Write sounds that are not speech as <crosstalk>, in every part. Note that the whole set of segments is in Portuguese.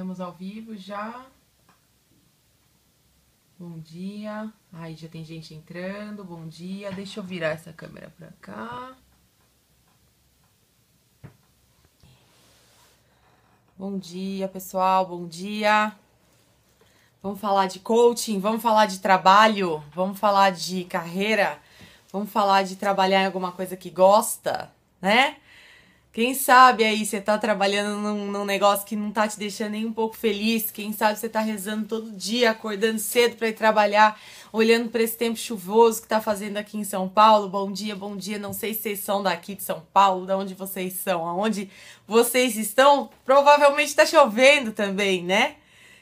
Estamos ao vivo já. Bom dia. Aí já tem gente entrando. Bom dia. Deixa eu virar essa câmera para cá. Bom dia, pessoal. Bom dia. Vamos falar de coaching, vamos falar de trabalho, vamos falar de carreira, vamos falar de trabalhar em alguma coisa que gosta, né? Quem sabe aí você tá trabalhando num, num, negócio que não tá te deixando nem um pouco feliz. Quem sabe você tá rezando todo dia, acordando cedo para ir trabalhar, olhando para esse tempo chuvoso que tá fazendo aqui em São Paulo. Bom dia, bom dia. Não sei se vocês são daqui de São Paulo, da onde vocês são, aonde vocês estão. Provavelmente tá chovendo também, né?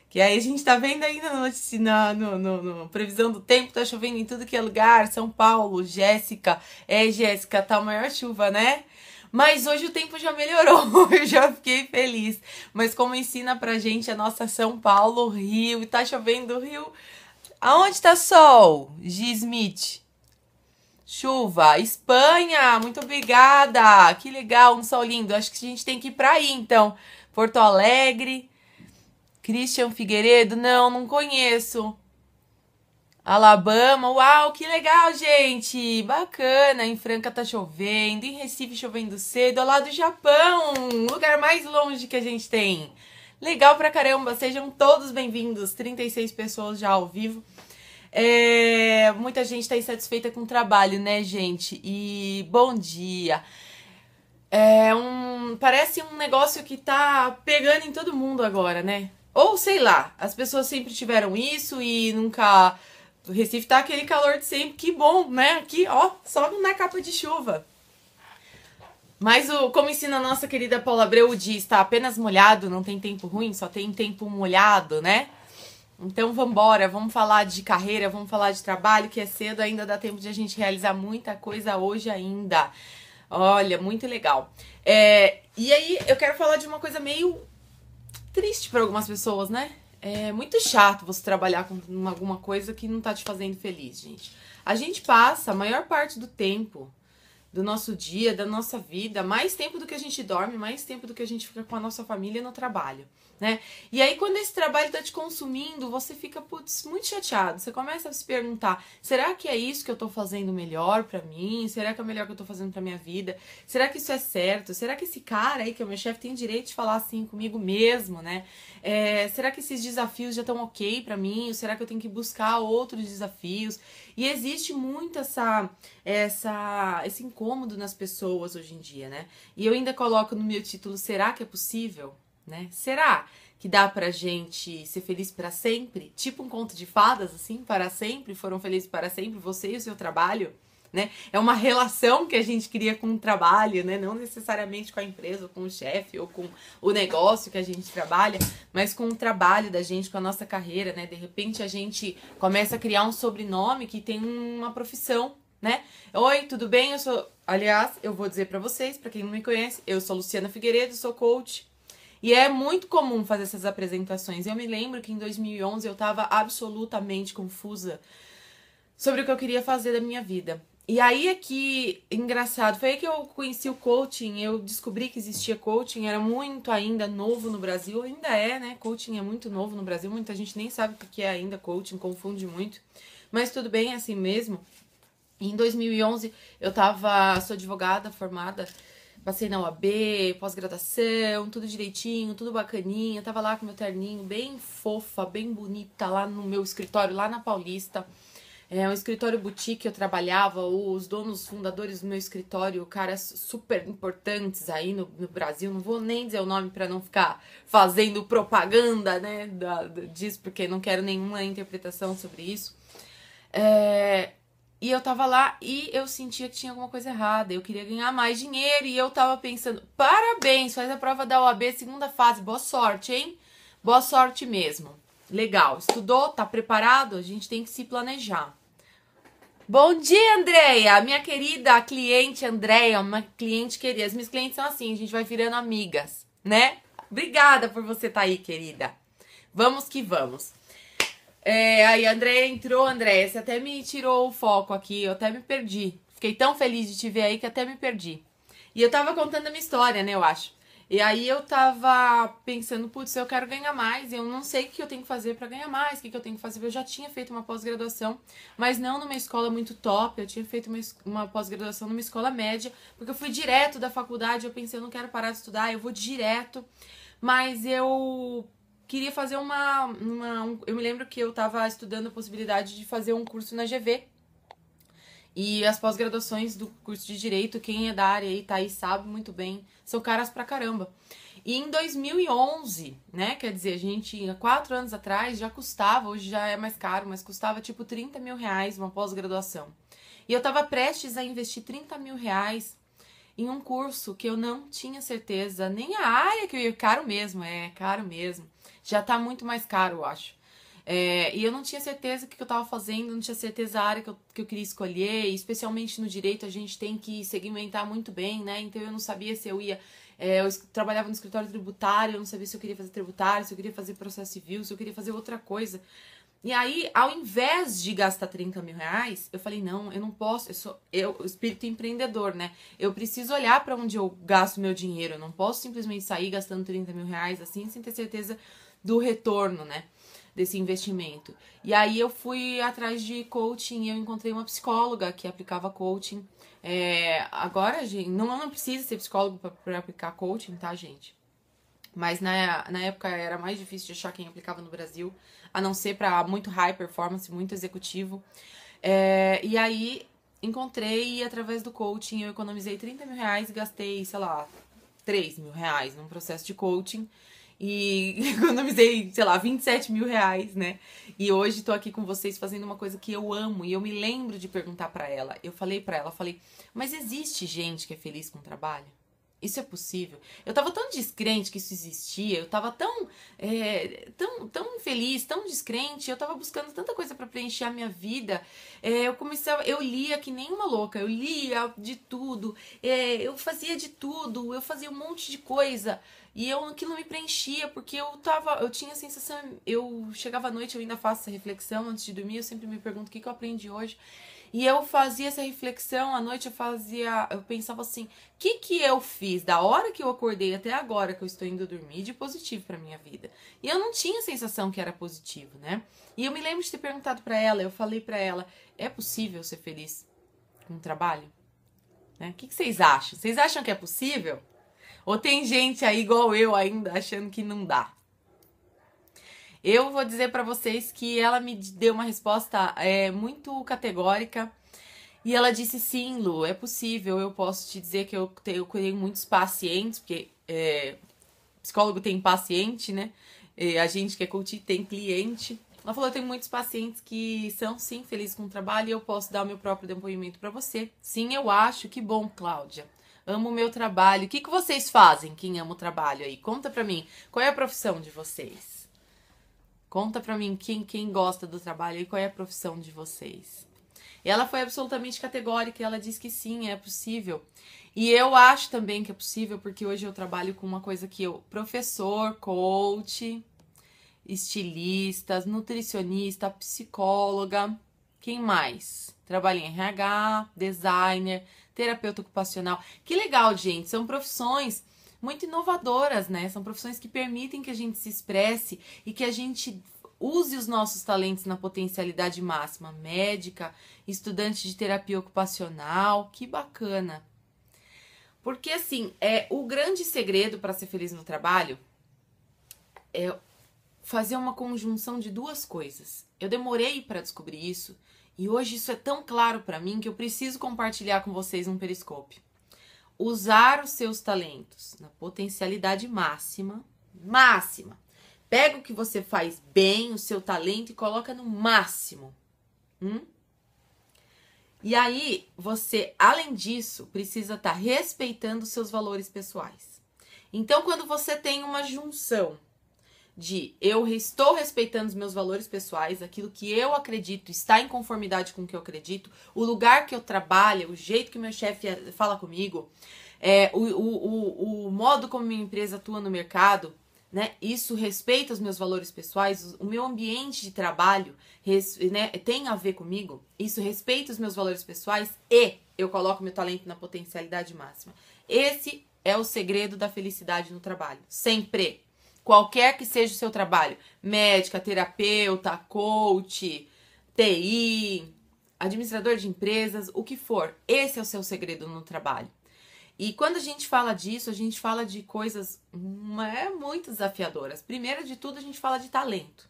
Que aí a gente tá vendo ainda na, no, no, no, previsão do tempo, tá chovendo em tudo que é lugar. São Paulo, Jéssica. É, Jéssica, tá a maior chuva, né? Mas hoje o tempo já melhorou, <laughs> eu já fiquei feliz. Mas como ensina pra gente a nossa São Paulo, Rio, e tá chovendo Rio. Aonde tá sol? G. Smith. Chuva. Espanha, muito obrigada. Que legal, um sol lindo. Acho que a gente tem que ir pra aí, então. Porto Alegre. Christian Figueiredo, não, não conheço. Alabama, uau, que legal, gente! Bacana, em Franca tá chovendo, em Recife chovendo cedo, ao lado do Japão, lugar mais longe que a gente tem. Legal pra caramba, sejam todos bem-vindos, 36 pessoas já ao vivo. É, muita gente tá insatisfeita com o trabalho, né, gente? E bom dia. É um, parece um negócio que tá pegando em todo mundo agora, né? Ou sei lá, as pessoas sempre tiveram isso e nunca o Recife tá aquele calor de sempre. Que bom, né? Aqui, ó, só na capa de chuva. Mas o, como ensina a nossa querida Paula Abreu, o dia está apenas molhado, não tem tempo ruim, só tem tempo molhado, né? Então vambora, vamos falar de carreira, vamos falar de trabalho, que é cedo, ainda dá tempo de a gente realizar muita coisa hoje ainda. Olha, muito legal. É, e aí, eu quero falar de uma coisa meio triste para algumas pessoas, né? É muito chato você trabalhar com alguma coisa que não tá te fazendo feliz, gente. A gente passa a maior parte do tempo do nosso dia, da nossa vida, mais tempo do que a gente dorme, mais tempo do que a gente fica com a nossa família no trabalho, né? E aí quando esse trabalho tá te consumindo, você fica putz, muito chateado. Você começa a se perguntar: será que é isso que eu tô fazendo melhor para mim? Será que é o melhor que eu tô fazendo para minha vida? Será que isso é certo? Será que esse cara aí que é o meu chefe tem direito de falar assim comigo mesmo, né? É, será que esses desafios já estão ok para mim? Ou será que eu tenho que buscar outros desafios? E existe muito essa, essa, esse incômodo nas pessoas hoje em dia, né? E eu ainda coloco no meu título: será que é possível? Né? Será que dá pra gente ser feliz para sempre? Tipo um conto de fadas, assim, para sempre? Foram felizes para sempre, você e o seu trabalho? né? É uma relação que a gente cria com o trabalho, né? Não necessariamente com a empresa, ou com o chefe, ou com o negócio que a gente trabalha, mas com o trabalho da gente, com a nossa carreira, né? De repente a gente começa a criar um sobrenome que tem uma profissão, né? Oi, tudo bem? Eu sou. Aliás, eu vou dizer para vocês, para quem não me conhece, eu sou Luciana Figueiredo, sou coach. E é muito comum fazer essas apresentações. Eu me lembro que em 2011 eu estava absolutamente confusa sobre o que eu queria fazer da minha vida. E aí é que, engraçado, foi aí que eu conheci o coaching, eu descobri que existia coaching, era muito ainda novo no Brasil, ainda é, né? Coaching é muito novo no Brasil, muita gente nem sabe o que é ainda coaching, confunde muito. Mas tudo bem, é assim mesmo. em 2011, eu tava, sou advogada formada, passei na OAB, pós-graduação, tudo direitinho, tudo bacaninha, tava lá com meu terninho, bem fofa, bem bonita, lá no meu escritório, lá na Paulista. É um escritório boutique eu trabalhava, os donos fundadores do meu escritório, caras super importantes aí no, no Brasil, não vou nem dizer o nome para não ficar fazendo propaganda, né, da, da, disso, porque não quero nenhuma interpretação sobre isso. É, e eu tava lá e eu sentia que tinha alguma coisa errada, eu queria ganhar mais dinheiro e eu tava pensando, parabéns, faz a prova da OAB, segunda fase, boa sorte, hein? Boa sorte mesmo. Legal, estudou, tá preparado? A gente tem que se planejar. Bom dia, Andreia! Minha querida cliente Andreia, uma cliente querida. As minhas clientes são assim, a gente vai virando amigas, né? Obrigada por você estar tá aí, querida. Vamos que vamos. É, aí, Andréia entrou, Andréia, você até me tirou o foco aqui, eu até me perdi. Fiquei tão feliz de te ver aí que até me perdi. E eu tava contando a minha história, né, eu acho. E aí eu tava pensando, putz, eu quero ganhar mais, eu não sei o que eu tenho que fazer para ganhar mais, o que, que eu tenho que fazer. Eu já tinha feito uma pós-graduação, mas não numa escola muito top, eu tinha feito uma, uma pós-graduação numa escola média, porque eu fui direto da faculdade, eu pensei, eu não quero parar de estudar, eu vou direto. Mas eu queria fazer uma. uma um, eu me lembro que eu tava estudando a possibilidade de fazer um curso na GV, e as pós-graduações do curso de Direito, quem é da área aí tá aí sabe muito bem, são caras pra caramba. E em 2011, né, quer dizer, a gente, há quatro anos atrás, já custava, hoje já é mais caro, mas custava tipo 30 mil reais uma pós-graduação. E eu tava prestes a investir 30 mil reais em um curso que eu não tinha certeza, nem a área que eu ia, caro mesmo, é, caro mesmo. Já tá muito mais caro, eu acho. É, e eu não tinha certeza do que eu estava fazendo, não tinha certeza a área que eu, que eu queria escolher, especialmente no direito a gente tem que segmentar muito bem, né? Então eu não sabia se eu ia. É, eu trabalhava no escritório tributário, eu não sabia se eu queria fazer tributário, se eu queria fazer processo civil, se eu queria fazer outra coisa. E aí, ao invés de gastar 30 mil reais, eu falei, não, eu não posso, eu sou eu, espírito empreendedor, né? Eu preciso olhar para onde eu gasto meu dinheiro, eu não posso simplesmente sair gastando 30 mil reais assim sem ter certeza do retorno, né? desse investimento. E aí eu fui atrás de coaching e eu encontrei uma psicóloga que aplicava coaching. É, agora, gente, não, não precisa ser psicólogo para aplicar coaching, tá, gente? Mas na, na época era mais difícil de achar quem aplicava no Brasil, a não ser para muito high performance, muito executivo. É, e aí encontrei e através do coaching eu economizei 30 mil reais e gastei, sei lá, 3 mil reais num processo de coaching e <laughs> economizei, sei lá, 27 mil reais, né? E hoje tô aqui com vocês fazendo uma coisa que eu amo e eu me lembro de perguntar para ela. Eu falei para ela, falei, mas existe gente que é feliz com o trabalho? Isso é possível. Eu estava tão descrente que isso existia, eu estava tão, é, tão, tão infeliz, tão descrente, eu estava buscando tanta coisa para preencher a minha vida. É, eu comecei, eu lia que nem uma louca, eu lia de tudo, é, eu fazia de tudo, eu fazia um monte de coisa. E eu aquilo me preenchia, porque eu tava, eu tinha a sensação, eu chegava à noite, eu ainda faço essa reflexão antes de dormir, eu sempre me pergunto o que, que eu aprendi hoje. E eu fazia essa reflexão à noite, eu fazia, eu pensava assim, o que que eu fiz da hora que eu acordei até agora que eu estou indo dormir de positivo para minha vida? E eu não tinha a sensação que era positivo, né? E eu me lembro de ter perguntado para ela, eu falei para ela, é possível ser feliz com o trabalho? Né? O que, que vocês acham? Vocês acham que é possível? Ou tem gente aí igual eu ainda achando que não dá? Eu vou dizer para vocês que ela me deu uma resposta é, muito categórica. E ela disse: sim, Lu, é possível. Eu posso te dizer que eu, tenho, eu muitos pacientes, porque é, psicólogo tem paciente, né? É, a gente que é coach tem cliente. Ela falou: eu tenho muitos pacientes que são, sim, felizes com o trabalho e eu posso dar o meu próprio depoimento para você. Sim, eu acho. Que bom, Cláudia. Amo o meu trabalho. O que, que vocês fazem, quem ama o trabalho aí? Conta pra mim. Qual é a profissão de vocês? Conta pra mim quem, quem gosta do trabalho e qual é a profissão de vocês. Ela foi absolutamente categórica, ela disse que sim, é possível. E eu acho também que é possível, porque hoje eu trabalho com uma coisa que eu, professor, coach, estilistas, nutricionista, psicóloga, quem mais? Trabalho em RH, designer, terapeuta ocupacional. Que legal, gente, são profissões muito inovadoras, né? São profissões que permitem que a gente se expresse e que a gente use os nossos talentos na potencialidade máxima. Médica, estudante de terapia ocupacional, que bacana. Porque assim, é o grande segredo para ser feliz no trabalho é fazer uma conjunção de duas coisas. Eu demorei para descobrir isso e hoje isso é tão claro para mim que eu preciso compartilhar com vocês um periscope usar os seus talentos na potencialidade máxima, máxima. Pega o que você faz bem, o seu talento e coloca no máximo. Hum? E aí, você, além disso, precisa estar tá respeitando os seus valores pessoais. Então, quando você tem uma junção de eu estou respeitando os meus valores pessoais, aquilo que eu acredito está em conformidade com o que eu acredito, o lugar que eu trabalho, o jeito que meu chefe eh, fala comigo, é, o, o, o, o modo como minha empresa atua no mercado, né? Isso respeita os meus valores pessoais, o meu ambiente de trabalho res, né, tem a ver comigo, isso respeita os meus valores pessoais e eu coloco meu talento na potencialidade máxima. Esse é o segredo da felicidade no trabalho. Sempre qualquer que seja o seu trabalho, médica, terapeuta, coach, TI, administrador de empresas, o que for. Esse é o seu segredo no trabalho. E quando a gente fala disso, a gente fala de coisas hum, é muito desafiadoras. Primeiro de tudo, a gente fala de talento.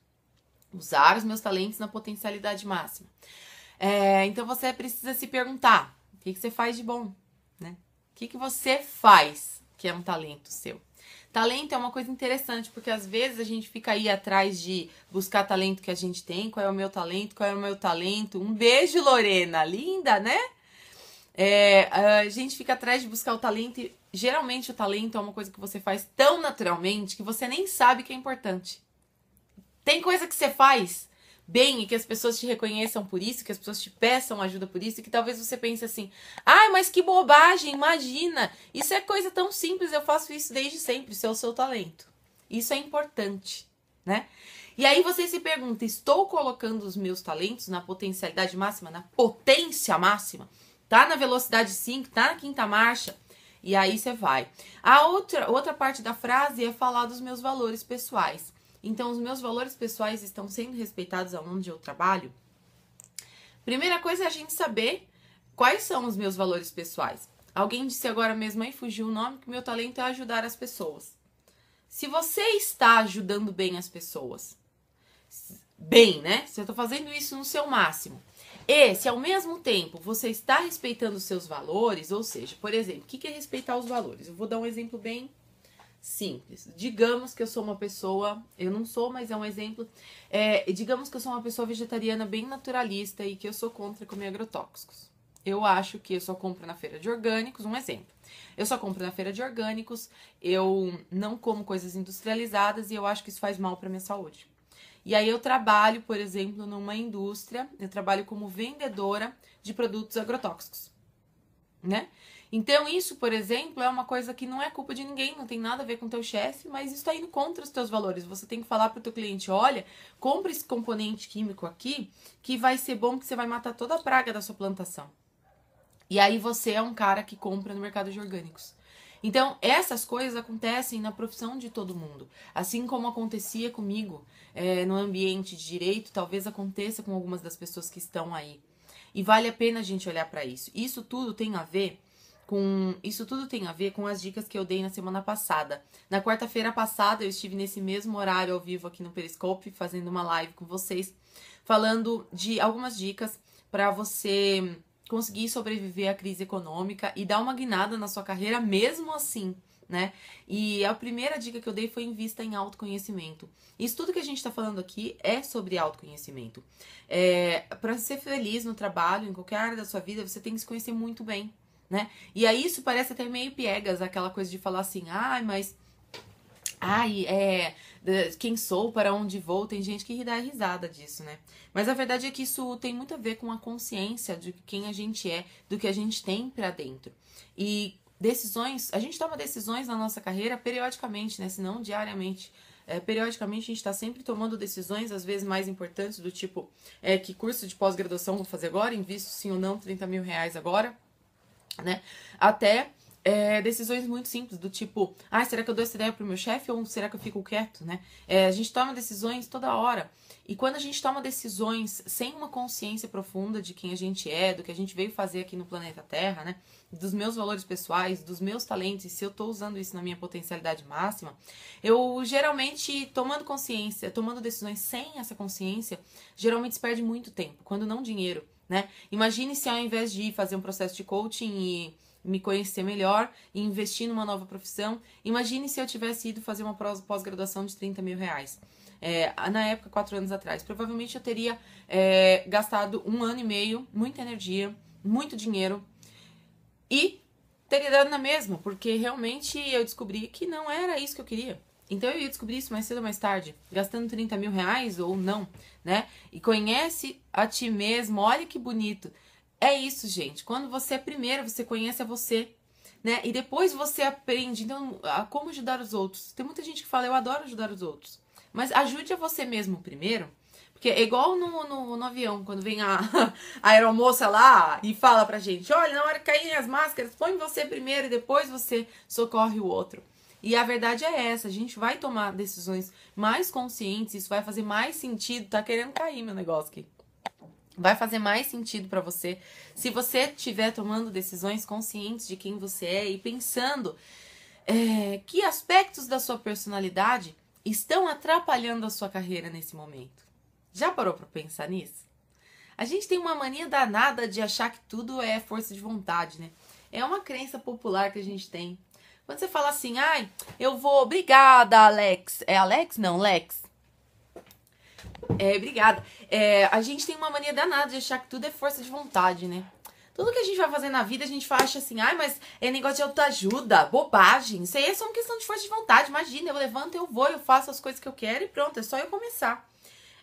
Usar os meus talentos na potencialidade máxima. É, então você precisa se perguntar: o que, que você faz de bom? Né? O que, que você faz que é um talento seu? Talento é uma coisa interessante, porque às vezes a gente fica aí atrás de buscar talento que a gente tem, qual é o meu talento, qual é o meu talento. Um beijo, Lorena, linda, né? É, a gente fica atrás de buscar o talento e geralmente o talento é uma coisa que você faz tão naturalmente que você nem sabe que é importante. Tem coisa que você faz bem e que as pessoas te reconheçam por isso, que as pessoas te peçam ajuda por isso, e que talvez você pense assim: ai, mas que bobagem, imagina! Isso é coisa tão simples, eu faço isso desde sempre, isso é o seu talento. Isso é importante, né? E aí você se pergunta: estou colocando os meus talentos na potencialidade máxima, na potência máxima? Tá na velocidade 5, tá na quinta marcha? E aí você vai. A outra, outra parte da frase é falar dos meus valores pessoais. Então, os meus valores pessoais estão sendo respeitados aonde eu trabalho? Primeira coisa é a gente saber quais são os meus valores pessoais. Alguém disse agora mesmo aí, fugiu o nome, que meu talento é ajudar as pessoas. Se você está ajudando bem as pessoas, bem, né? Se eu estou fazendo isso no seu máximo. E se ao mesmo tempo você está respeitando os seus valores, ou seja, por exemplo, o que é respeitar os valores? Eu vou dar um exemplo bem simples. Digamos que eu sou uma pessoa, eu não sou, mas é um exemplo. É, digamos que eu sou uma pessoa vegetariana bem naturalista e que eu sou contra comer agrotóxicos. Eu acho que eu só compro na feira de orgânicos, um exemplo. Eu só compro na feira de orgânicos, eu não como coisas industrializadas e eu acho que isso faz mal para minha saúde. E aí eu trabalho, por exemplo, numa indústria, eu trabalho como vendedora de produtos agrotóxicos, né? Então, isso, por exemplo, é uma coisa que não é culpa de ninguém, não tem nada a ver com o teu chefe, mas isso está indo contra os teus valores. Você tem que falar para o teu cliente, olha, compra esse componente químico aqui, que vai ser bom, que você vai matar toda a praga da sua plantação. E aí você é um cara que compra no mercado de orgânicos. Então, essas coisas acontecem na profissão de todo mundo. Assim como acontecia comigo é, no ambiente de direito, talvez aconteça com algumas das pessoas que estão aí. E vale a pena a gente olhar para isso. Isso tudo tem a ver com. Isso tudo tem a ver com as dicas que eu dei na semana passada. Na quarta-feira passada, eu estive nesse mesmo horário ao vivo aqui no Periscope, fazendo uma live com vocês, falando de algumas dicas para você conseguir sobreviver à crise econômica e dar uma guinada na sua carreira mesmo assim. Né? E a primeira dica que eu dei foi invista em autoconhecimento. Isso tudo que a gente está falando aqui é sobre autoconhecimento. É, para ser feliz no trabalho, em qualquer área da sua vida, você tem que se conhecer muito bem né? E aí isso parece até meio piegas, aquela coisa de falar assim, ai, ah, mas. Ai, é. Quem sou, para onde vou, tem gente que dá risada disso, né? Mas a verdade é que isso tem muito a ver com a consciência de quem a gente é, do que a gente tem para dentro. E decisões, a gente toma decisões na nossa carreira periodicamente, né? Se não diariamente. É, periodicamente a gente está sempre tomando decisões, às vezes mais importantes, do tipo: é, que curso de pós-graduação vou fazer agora? Invisto sim ou não 30 mil reais agora? né? Até é, decisões muito simples, do tipo, ah, será que eu dou essa ideia pro meu chefe ou será que eu fico quieto, né? É, a gente toma decisões toda hora. E quando a gente toma decisões sem uma consciência profunda de quem a gente é, do que a gente veio fazer aqui no planeta Terra, né? Dos meus valores pessoais, dos meus talentos, e se eu tô usando isso na minha potencialidade máxima, eu geralmente, tomando consciência, tomando decisões sem essa consciência, geralmente se perde muito tempo, quando não dinheiro né? Imagine se ao invés de fazer um processo de coaching e me conhecer melhor e investir numa nova profissão, imagine se eu tivesse ido fazer uma pós-graduação de 30 mil reais. É, na época, quatro anos atrás. Provavelmente eu teria é, gastado um ano e meio, muita energia, muito dinheiro e teria dado na mesma, porque realmente eu descobri que não era isso que eu queria. Então eu ia descobrir isso mais cedo ou mais tarde, gastando 30 mil reais ou não, né? E conhece a ti mesmo, olha que bonito. É isso, gente. Quando você é primeiro, você conhece a você, né? E depois você aprende então, a como ajudar os outros. Tem muita gente que fala, eu adoro ajudar os outros. Mas ajude a você mesmo primeiro. Porque é igual no, no, no avião, quando vem a, <laughs> a aeromoça lá e fala pra gente: olha, na hora que caírem as máscaras, põe você primeiro e depois você socorre o outro. E a verdade é essa, a gente vai tomar decisões mais conscientes, isso vai fazer mais sentido. Tá querendo cair meu negócio aqui. Vai fazer mais sentido para você se você estiver tomando decisões conscientes de quem você é e pensando é, que aspectos da sua personalidade estão atrapalhando a sua carreira nesse momento. Já parou para pensar nisso? A gente tem uma mania danada de achar que tudo é força de vontade, né? É uma crença popular que a gente tem quando você fala assim, ai, eu vou, obrigada, Alex. É Alex? Não, Lex. É, obrigada. É, a gente tem uma mania danada de achar que tudo é força de vontade, né? Tudo que a gente vai fazer na vida, a gente acha assim, ai, mas é negócio de autoajuda, bobagem. Isso aí é só uma questão de força de vontade. Imagina, eu levanto, eu vou, eu faço as coisas que eu quero e pronto, é só eu começar.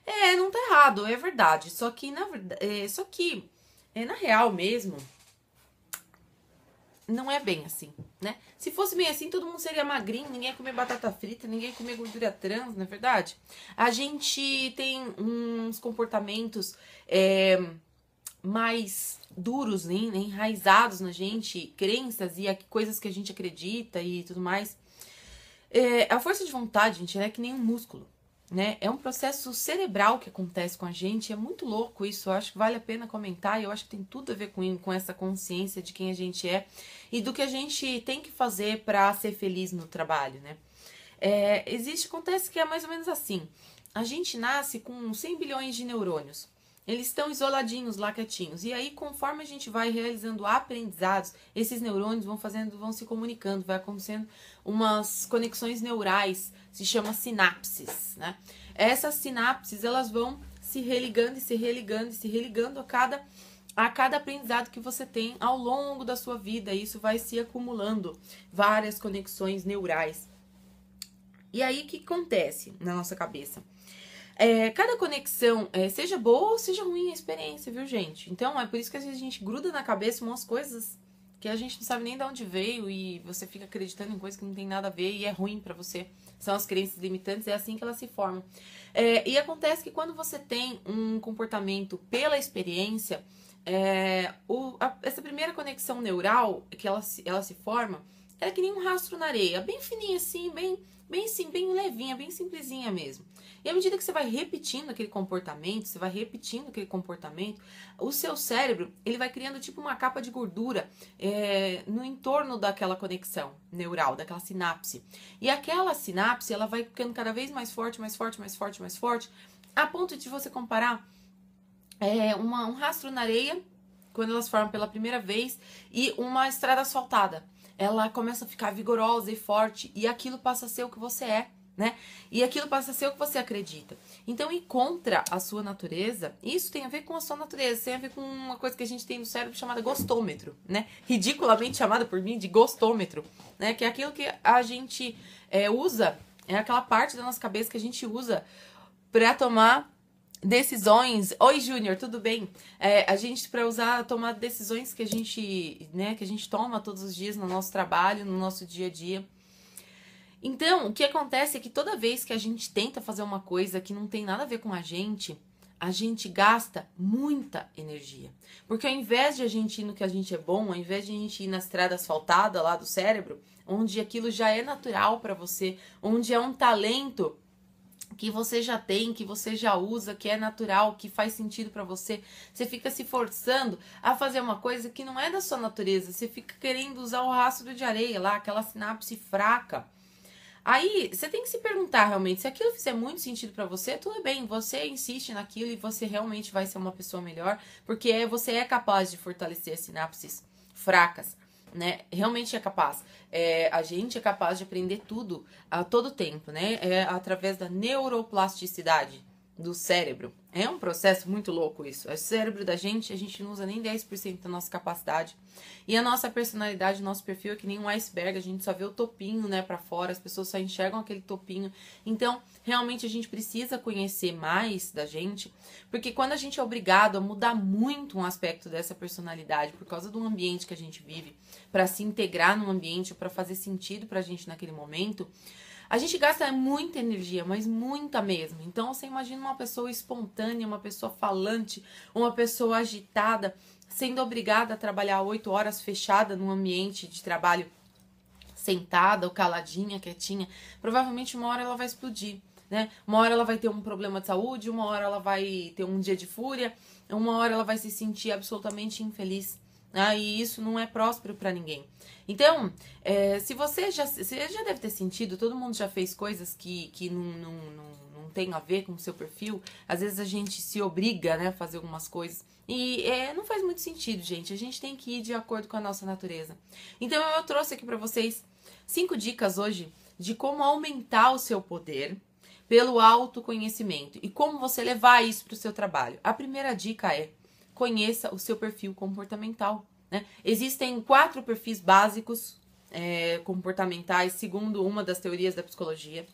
É, não tá errado, é verdade. Só que, na verdade, é, só que, é, na real mesmo, não é bem assim né? Se fosse bem assim, todo mundo seria magrinho, ninguém ia comer batata frita, ninguém ia comer gordura trans, não é verdade? A gente tem uns comportamentos é, mais duros, né, enraizados na gente, crenças e coisas que a gente acredita e tudo mais. É, a força de vontade, gente, é que nem um músculo. Né? É um processo cerebral que acontece com a gente, é muito louco isso. Eu acho que vale a pena comentar, e eu acho que tem tudo a ver com, com essa consciência de quem a gente é e do que a gente tem que fazer para ser feliz no trabalho, né? É, existe, acontece que é mais ou menos assim: a gente nasce com 100 bilhões de neurônios. Eles estão isoladinhos lá quietinhos. E aí, conforme a gente vai realizando aprendizados, esses neurônios vão fazendo, vão se comunicando, vai acontecendo umas conexões neurais, se chama sinapses, né? Essas sinapses, elas vão se religando e se religando e se religando a cada a cada aprendizado que você tem ao longo da sua vida, isso vai se acumulando várias conexões neurais. E aí o que acontece na nossa cabeça? É, cada conexão, é, seja boa ou seja ruim a experiência, viu, gente? Então, é por isso que às vezes a gente gruda na cabeça umas coisas que a gente não sabe nem de onde veio e você fica acreditando em coisas que não tem nada a ver e é ruim para você. São as crenças limitantes, é assim que elas se formam. É, e acontece que quando você tem um comportamento pela experiência, é, o, a, essa primeira conexão neural que ela, ela se forma, é que nem um rastro na areia, bem fininha assim, bem, bem, sim, bem levinha, bem simplesinha mesmo. E à medida que você vai repetindo aquele comportamento, você vai repetindo aquele comportamento, o seu cérebro ele vai criando tipo uma capa de gordura é, no entorno daquela conexão neural, daquela sinapse. E aquela sinapse ela vai ficando cada vez mais forte, mais forte, mais forte, mais forte, a ponto de você comparar é, uma, um rastro na areia quando elas formam pela primeira vez e uma estrada asfaltada ela começa a ficar vigorosa e forte e aquilo passa a ser o que você é né? E aquilo passa a ser o que você acredita. Então, e contra a sua natureza, isso tem a ver com a sua natureza, tem a ver com uma coisa que a gente tem no cérebro chamada gostômetro, né? Ridiculamente chamada por mim de gostômetro, né? Que é aquilo que a gente é, usa, é aquela parte da nossa cabeça que a gente usa para tomar decisões. Oi, Júnior, tudo bem? É, a gente para usar tomar decisões que a gente, né, que a gente toma todos os dias no nosso trabalho, no nosso dia a dia. Então, o que acontece é que toda vez que a gente tenta fazer uma coisa que não tem nada a ver com a gente, a gente gasta muita energia. Porque ao invés de a gente ir no que a gente é bom, ao invés de a gente ir na estrada asfaltada lá do cérebro, onde aquilo já é natural para você, onde é um talento que você já tem, que você já usa, que é natural, que faz sentido para você. Você fica se forçando a fazer uma coisa que não é da sua natureza. Você fica querendo usar o rastro de areia lá, aquela sinapse fraca. Aí você tem que se perguntar realmente se aquilo fizer muito sentido para você, tudo bem, você insiste naquilo e você realmente vai ser uma pessoa melhor, porque é, você é capaz de fortalecer sinapses fracas, né? Realmente é capaz. É, a gente é capaz de aprender tudo a todo tempo, né? É através da neuroplasticidade do cérebro. É um processo muito louco isso. É o cérebro da gente, a gente não usa nem 10% da nossa capacidade. E a nossa personalidade, nosso perfil é que nem um iceberg, a gente só vê o topinho, né, para fora, as pessoas só enxergam aquele topinho. Então, realmente a gente precisa conhecer mais da gente, porque quando a gente é obrigado a mudar muito um aspecto dessa personalidade por causa do ambiente que a gente vive, para se integrar no ambiente, para fazer sentido pra gente naquele momento, a gente gasta muita energia, mas muita mesmo. Então você imagina uma pessoa espontânea, uma pessoa falante, uma pessoa agitada, sendo obrigada a trabalhar oito horas fechada num ambiente de trabalho sentada ou caladinha, quietinha. Provavelmente uma hora ela vai explodir. Né? Uma hora ela vai ter um problema de saúde, uma hora ela vai ter um dia de fúria, uma hora ela vai se sentir absolutamente infeliz. Ah, e isso não é próspero para ninguém. Então, é, se você já, você já deve ter sentido, todo mundo já fez coisas que, que não, não, não, não tem a ver com o seu perfil. Às vezes a gente se obriga né, a fazer algumas coisas. E é, não faz muito sentido, gente. A gente tem que ir de acordo com a nossa natureza. Então, eu trouxe aqui para vocês cinco dicas hoje de como aumentar o seu poder pelo autoconhecimento e como você levar isso para o seu trabalho. A primeira dica é conheça o seu perfil comportamental. Né? Existem quatro perfis básicos é, comportamentais, segundo uma das teorias da psicologia.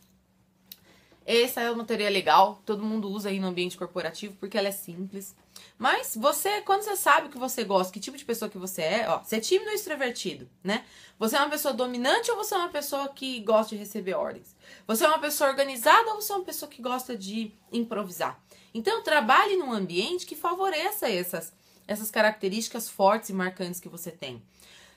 Essa é uma teoria legal, todo mundo usa aí no ambiente corporativo porque ela é simples. Mas você, quando você sabe que você gosta, que tipo de pessoa que você é, ó, você é tímido ou extrovertido, né? Você é uma pessoa dominante ou você é uma pessoa que gosta de receber ordens? Você é uma pessoa organizada ou você é uma pessoa que gosta de improvisar? Então, trabalhe num ambiente que favoreça essas, essas características fortes e marcantes que você tem.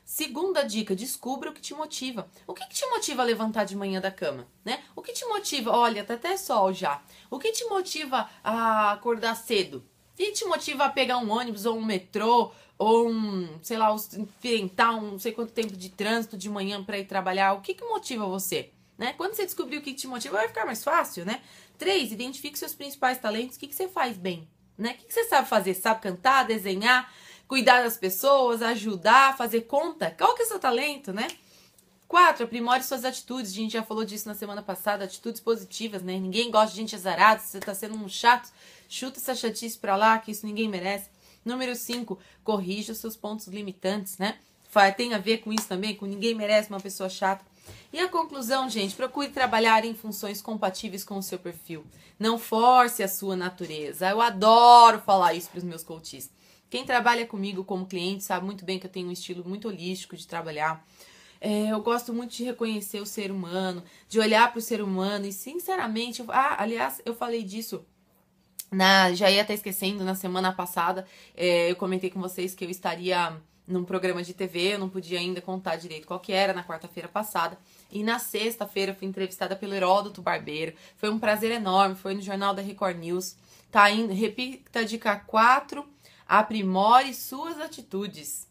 Segunda dica, descubra o que te motiva. O que, que, te motiva a levantar de manhã da cama, né? O que te motiva, olha, tá até sol já. O que te motiva a acordar cedo? O que te motiva a pegar um ônibus ou um metrô ou um, sei lá, enfrentar um não sei quanto tempo de trânsito de manhã para ir trabalhar? O que que motiva você? Né? Quando você descobrir o que te motiva, vai ficar mais fácil, né? Três, identifique seus principais talentos, o que, que você faz bem, né? O que, que você sabe fazer? Sabe cantar, desenhar, cuidar das pessoas, ajudar, fazer conta? Qual que é o seu talento, né? Quatro, aprimore suas atitudes. A gente já falou disso na semana passada, atitudes positivas, né? Ninguém gosta de gente azarada, se você tá sendo um chato, chuta essa chatice pra lá, que isso ninguém merece. Número cinco, corrija os seus pontos limitantes, né? tem a ver com isso também, com ninguém merece uma pessoa chata. E a conclusão, gente, procure trabalhar em funções compatíveis com o seu perfil. Não force a sua natureza. Eu adoro falar isso para os meus coaches. Quem trabalha comigo como cliente sabe muito bem que eu tenho um estilo muito holístico de trabalhar. É, eu gosto muito de reconhecer o ser humano, de olhar para o ser humano e, sinceramente, eu, ah, aliás, eu falei disso na, já ia até esquecendo na semana passada. É, eu comentei com vocês que eu estaria num programa de TV, eu não podia ainda contar direito qual que era na quarta-feira passada. E na sexta-feira fui entrevistada pelo Heródoto Barbeiro. Foi um prazer enorme, foi no jornal da Record News. Tá indo, repita a dica 4, aprimore suas atitudes.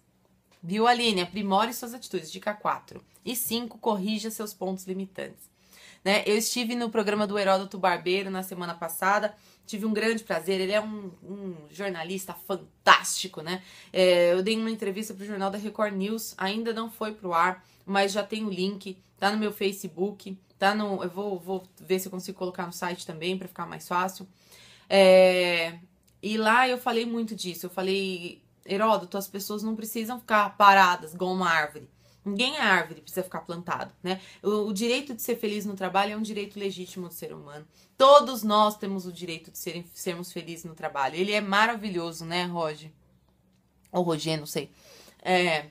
Viu, Aline? Aprimore suas atitudes, dica 4. E 5, corrija seus pontos limitantes. Né? Eu estive no programa do Heródoto Barbeiro na semana passada. Tive um grande prazer, ele é um, um jornalista fantástico, né? É, eu dei uma entrevista pro jornal da Record News, ainda não foi pro ar, mas já tem o link, tá no meu Facebook, tá no. Eu vou, vou ver se eu consigo colocar no site também para ficar mais fácil. É, e lá eu falei muito disso. Eu falei, Heródoto, as pessoas não precisam ficar paradas igual uma árvore. Ninguém é árvore, precisa ficar plantado, né? O, o, direito de ser feliz no trabalho é um direito legítimo do ser humano. Todos nós temos o direito de ser, sermos felizes no trabalho. Ele é maravilhoso, né, Roger? Ou Roger, não sei. É,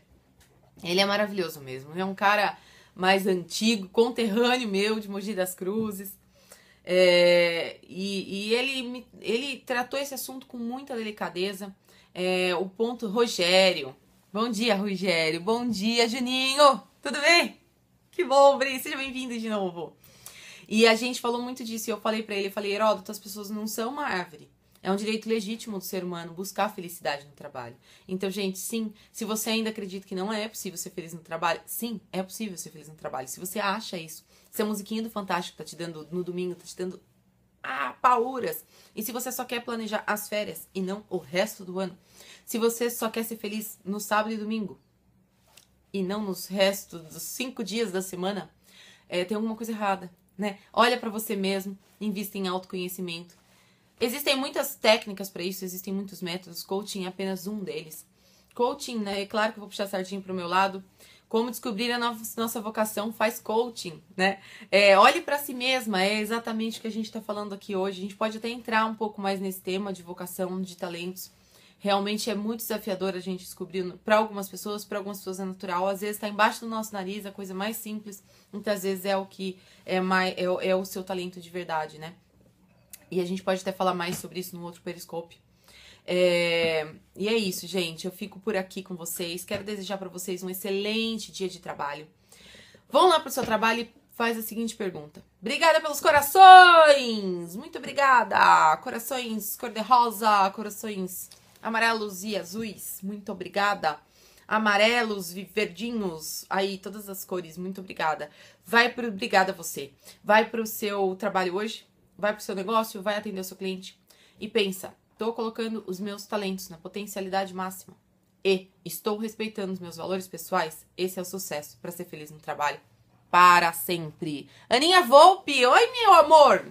ele é maravilhoso mesmo. é um cara mais antigo, conterrâneo meu, de Mogi das Cruzes. É, e, e ele, ele tratou esse assunto com muita delicadeza. É, o ponto Rogério, Bom dia, Rogério. Bom dia, Juninho. Tudo bem? Que bom, Bri. Seja bem-vindo de novo. E a gente falou muito disso. E eu falei para ele, eu falei, Heródoto, as pessoas não são uma árvore. É um direito legítimo do ser humano buscar felicidade no trabalho. Então, gente, sim, se você ainda acredita que não é possível ser feliz no trabalho, sim, é possível ser feliz no trabalho. Se você acha isso, se a musiquinha do Fantástico tá te dando no domingo, tá te dando ah, pauras! E se você só quer planejar as férias e não o resto do ano? Se você só quer ser feliz no sábado e domingo e não nos restos dos cinco dias da semana, é, tem alguma coisa errada, né? Olha para você mesmo, invista em autoconhecimento. Existem muitas técnicas para isso, existem muitos métodos. Coaching é apenas um deles. Coaching, né? É claro que eu vou puxar certinho pro meu lado. Como descobrir a nossa vocação faz coaching, né? É, olhe para si mesma, é exatamente o que a gente está falando aqui hoje. A gente pode até entrar um pouco mais nesse tema de vocação, de talentos. Realmente é muito desafiador a gente descobrir. Para algumas pessoas, para algumas pessoas é natural. Às vezes está embaixo do nosso nariz, a coisa mais simples. Muitas vezes é o que é, mais, é, é o seu talento de verdade, né? E a gente pode até falar mais sobre isso no outro periscópio. É... E é isso, gente. Eu fico por aqui com vocês. Quero desejar para vocês um excelente dia de trabalho. Vão lá para o seu trabalho e faz a seguinte pergunta. Obrigada pelos corações! Muito obrigada! Corações cor-de-rosa, corações amarelos e azuis. Muito obrigada! amarelos, verdinhos, aí todas as cores. Muito obrigada. Vai pro obrigada você. Vai pro seu trabalho hoje, vai pro seu negócio, vai atender o seu cliente e pensa, Estou colocando os meus talentos na potencialidade máxima e estou respeitando os meus valores pessoais. Esse é o sucesso para ser feliz no trabalho para sempre. Aninha Volpe, oi meu amor.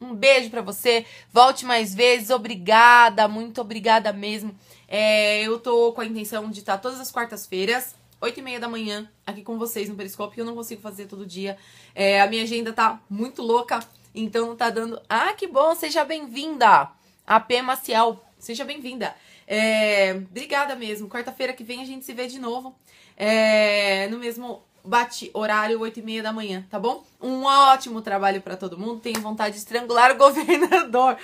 Um beijo para você. Volte mais vezes. Obrigada, muito obrigada mesmo. É, eu tô com a intenção de estar tá todas as quartas-feiras, 8 e meia da manhã, aqui com vocês no Periscope. Eu não consigo fazer todo dia. É, a minha agenda tá muito louca, então não tá dando. Ah, que bom! Seja bem-vinda! A P Maciel, seja bem-vinda. É, obrigada mesmo. Quarta-feira que vem a gente se vê de novo. É, no mesmo bate horário, 8 e meia da manhã, tá bom? Um ótimo trabalho para todo mundo. Tenho vontade de estrangular o <laughs> governador.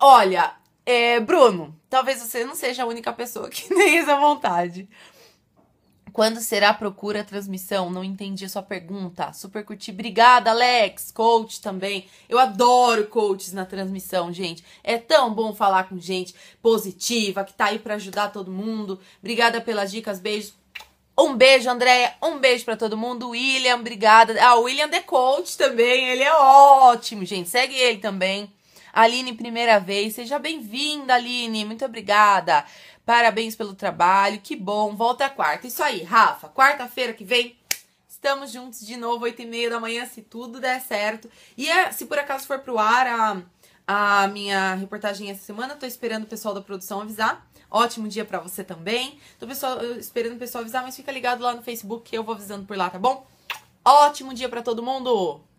Olha, é, Bruno, talvez você não seja a única pessoa que <laughs> tem essa vontade. Quando será a procura a transmissão? Não entendi a sua pergunta. Super curti. Obrigada, Alex. Coach também. Eu adoro coaches na transmissão, gente. É tão bom falar com gente positiva, que tá aí para ajudar todo mundo. Obrigada pelas dicas. Beijos. Um beijo, Andréia. Um beijo para todo mundo. William, obrigada. Ah, o William The Coach também. Ele é ótimo, gente. Segue ele também. Aline, primeira vez. Seja bem-vinda, Aline. Muito obrigada. Parabéns pelo trabalho. Que bom. Volta quarta. Isso aí, Rafa. Quarta-feira que vem. Estamos juntos de novo, oito e meia da manhã, se tudo der certo. E é, se por acaso for pro ar a, a minha reportagem essa semana, tô esperando o pessoal da produção avisar. Ótimo dia para você também. Tô pessoal, esperando o pessoal avisar, mas fica ligado lá no Facebook que eu vou avisando por lá, tá bom? Ótimo dia para todo mundo!